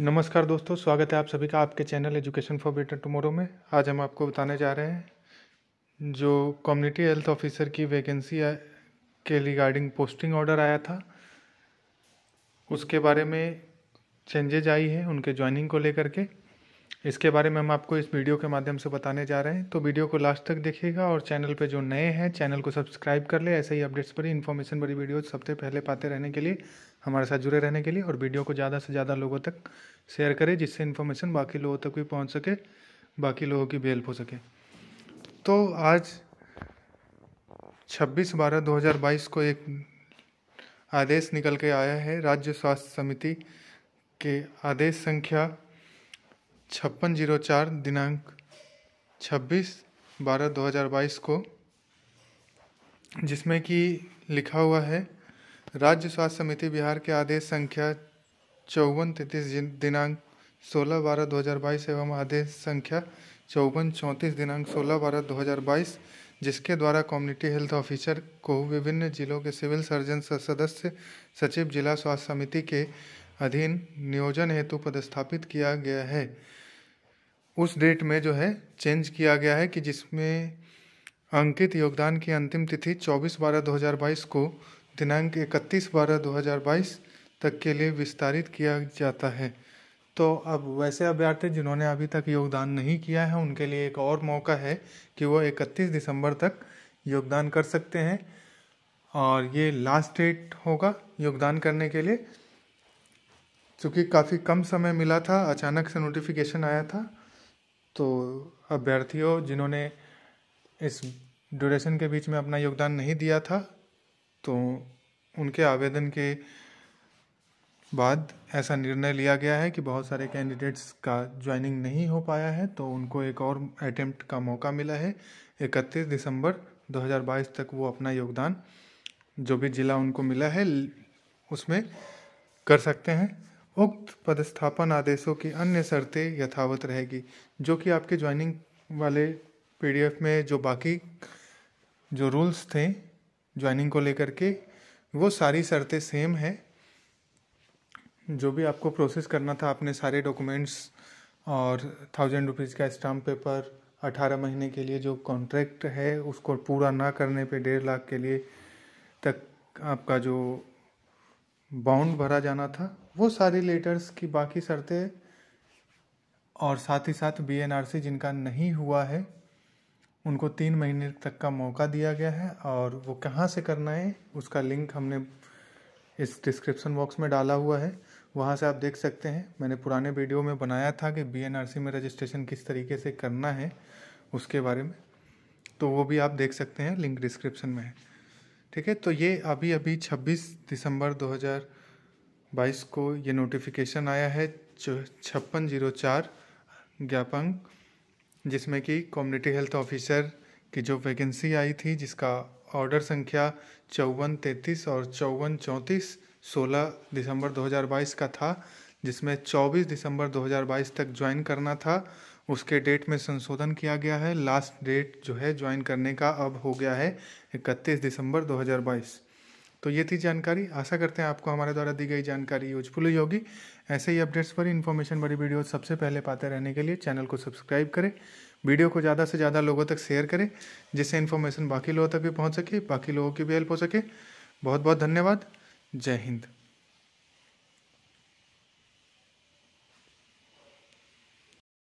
नमस्कार दोस्तों स्वागत है आप सभी का आपके channel education for better tomorrow में आज हम आपको बताने जा रहे हैं जो कम्युनिटी हेल्थ ऑफिसर की वैकेंसी के रिगार्डिंग पोस्टिंग ऑर्डर आया था उसके बारे में चेंजेज आई है उनके ज्वाइनिंग को लेकर के इसके बारे में हम आपको इस वीडियो के माध्यम से बताने जा रहे हैं तो वीडियो को लास्ट तक देखिएगा और चैनल पे जो नए हैं चैनल को सब्सक्राइब कर ले ऐसे ही अपडेट्स पर इन्फॉर्मेशन भरी वीडियो सबसे पहले पाते रहने के लिए हमारे साथ जुड़े रहने के लिए और वीडियो को ज़्यादा से ज़्यादा लोगों तक शेयर करें जिससे इन्फॉर्मेशन बाकी लोगों तक भी पहुँच सके बाकी लोगों की भी हेल्प हो सके तो आज छब्बीस बारह दो को एक आदेश निकल के आया है राज्य स्वास्थ्य समिति के आदेश संख्या छप्पन जीरो चार दिनांक छब्बीस बारह दो हज़ार बाईस को जिसमें कि लिखा हुआ है राज्य स्वास्थ्य समिति बिहार के आदेश संख्या चौवन तैंतीस दिनांक सोलह बारह दो हज़ार बाईस एवं आदेश संख्या चौवन चौंतीस दिनांक सोलह बारह दो हज़ार बाईस जिसके द्वारा कम्युनिटी हेल्थ ऑफिसर को विभिन्न जिलों के सिविल सर्जन सदस्य सचिव जिला स्वास्थ्य समिति के अधीन नियोजन हेतु पदस्थापित किया गया है उस डेट में जो है चेंज किया गया है कि जिसमें अंकित योगदान की अंतिम तिथि 24 बारह 2022 को दिनांक 31 बारह 2022 तक के लिए विस्तारित किया जाता है तो अब वैसे अभ्यर्थी जिन्होंने अभी तक योगदान नहीं किया है उनके लिए एक और मौका है कि वो 31 दिसंबर तक योगदान कर सकते हैं और ये लास्ट डेट होगा योगदान करने के लिए चूँकि काफ़ी कम समय मिला था अचानक से नोटिफिकेशन आया था तो अभ्यर्थियों जिन्होंने इस ड्यूरेशन के बीच में अपना योगदान नहीं दिया था तो उनके आवेदन के बाद ऐसा निर्णय लिया गया है कि बहुत सारे कैंडिडेट्स का ज्वाइनिंग नहीं हो पाया है तो उनको एक और अटैम्प्ट का मौका मिला है इकतीस दिसंबर 2022 तक वो अपना योगदान जो भी ज़िला उनको मिला है उसमें कर सकते हैं उक्त पदस्थापन आदेशों की अन्य शर्तें यथावत रहेगी जो कि आपके ज्वाइनिंग वाले पीडीएफ में जो बाकी जो रूल्स थे ज्वाइनिंग को लेकर के वो सारी शर्तें सेम है जो भी आपको प्रोसेस करना था आपने सारे डॉक्यूमेंट्स और थाउजेंड रुपीज़ का स्टाम्प पेपर अठारह महीने के लिए जो कॉन्ट्रैक्ट है उसको पूरा ना करने पे डेढ़ लाख के लिए तक आपका जो बाउंड भरा जाना था वो सारी लेटर्स की बाकी शर्तें और साथ ही साथ बीएनआरसी जिनका नहीं हुआ है उनको तीन महीने तक का मौका दिया गया है और वो कहाँ से करना है उसका लिंक हमने इस डिस्क्रिप्शन बॉक्स में डाला हुआ है वहाँ से आप देख सकते हैं मैंने पुराने वीडियो में बनाया था कि बीएनआरसी में रजिस्ट्रेशन किस तरीके से करना है उसके बारे में तो वो भी आप देख सकते हैं लिंक डिस्क्रिप्शन में है ठीक है तो ये अभी अभी 26 दिसंबर 2022 को ये नोटिफिकेशन आया है छप्पन जीरो चार ज्ञापन जिसमें कि कम्युनिटी हेल्थ ऑफिसर की जो वैकेंसी आई थी जिसका ऑर्डर संख्या चौवन तैंतीस और चौवन चौंतीस सोलह दिसंबर 2022 का था जिसमें 24 दिसंबर 2022 तक ज्वाइन करना था उसके डेट में संशोधन किया गया है लास्ट डेट जो है ज्वाइन करने का अब हो गया है 31 दिसंबर 2022 तो ये थी जानकारी आशा करते हैं आपको हमारे द्वारा दी गई जानकारी यूजफुल ही होगी ऐसे ही अपडेट्स पर इन्फॉर्मेशन बड़ी वीडियो सबसे पहले पाते रहने के लिए चैनल को सब्सक्राइब करें वीडियो को ज़्यादा से ज़्यादा लोगों तक शेयर करें जिससे इन्फॉर्मेशन बाकी लोगों तक भी पहुँच सके बाकी लोगों की भी हेल्प हो सके बहुत बहुत धन्यवाद जय हिंद